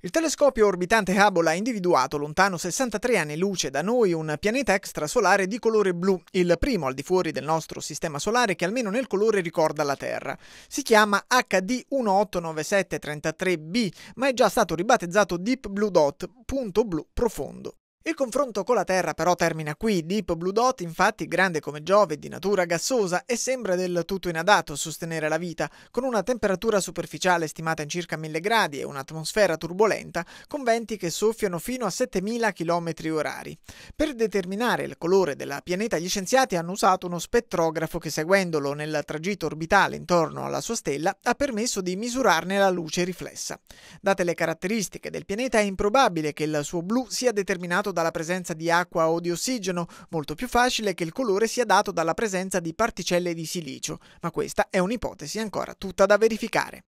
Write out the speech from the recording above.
Il telescopio orbitante Hubble ha individuato, lontano 63 anni luce da noi, un pianeta extrasolare di colore blu, il primo al di fuori del nostro sistema solare che almeno nel colore ricorda la Terra. Si chiama HD 189733b, ma è già stato ribattezzato Deep Blue Dot, punto blu profondo. Il confronto con la Terra però termina qui. Deep Blue Dot, infatti, grande come Giove, di natura gassosa e sembra del tutto inadatto a sostenere la vita, con una temperatura superficiale stimata in circa 1000 gradi e un'atmosfera turbolenta, con venti che soffiano fino a 7000 km orari. Per determinare il colore della pianeta, gli scienziati hanno usato uno spettrografo che, seguendolo nel tragitto orbitale intorno alla sua stella, ha permesso di misurarne la luce riflessa. Date le caratteristiche del pianeta, è improbabile che il suo blu sia determinato dalla presenza di acqua o di ossigeno, molto più facile che il colore sia dato dalla presenza di particelle di silicio, ma questa è un'ipotesi ancora tutta da verificare.